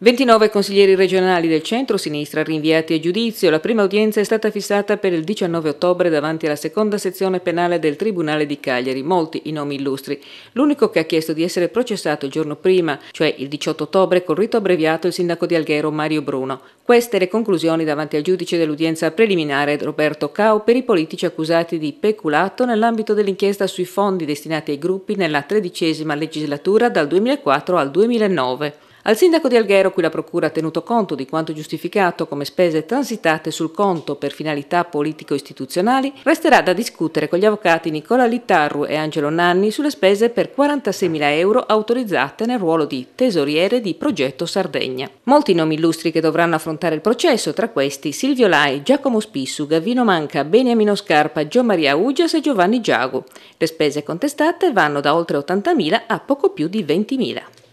29 consiglieri regionali del centro-sinistra rinviati a giudizio. La prima udienza è stata fissata per il 19 ottobre davanti alla seconda sezione penale del Tribunale di Cagliari, molti i nomi illustri. L'unico che ha chiesto di essere processato il giorno prima, cioè il 18 ottobre, col rito abbreviato il sindaco di Alghero Mario Bruno. Queste le conclusioni davanti al giudice dell'udienza preliminare Roberto Cao per i politici accusati di peculato nell'ambito dell'inchiesta sui fondi destinati ai gruppi nella tredicesima legislatura dal 2004 al 2009. Al sindaco di Alghero, cui la procura ha tenuto conto di quanto giustificato come spese transitate sul conto per finalità politico-istituzionali, resterà da discutere con gli avvocati Nicola Littarru e Angelo Nanni sulle spese per 46.000 euro autorizzate nel ruolo di tesoriere di Progetto Sardegna. Molti nomi illustri che dovranno affrontare il processo, tra questi Silvio Lai, Giacomo Spissu, Gavino Manca, Beniamino Scarpa, Gio Maria Ugias e Giovanni Giago. Le spese contestate vanno da oltre 80.000 a poco più di 20.000.